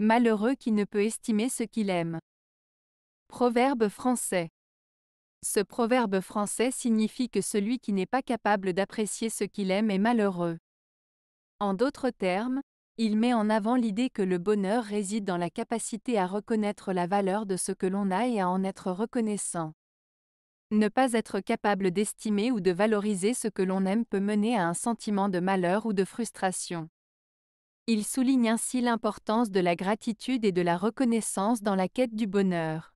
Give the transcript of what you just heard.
Malheureux qui ne peut estimer ce qu'il aime. Proverbe français. Ce proverbe français signifie que celui qui n'est pas capable d'apprécier ce qu'il aime est malheureux. En d'autres termes, il met en avant l'idée que le bonheur réside dans la capacité à reconnaître la valeur de ce que l'on a et à en être reconnaissant. Ne pas être capable d'estimer ou de valoriser ce que l'on aime peut mener à un sentiment de malheur ou de frustration. Il souligne ainsi l'importance de la gratitude et de la reconnaissance dans la quête du bonheur.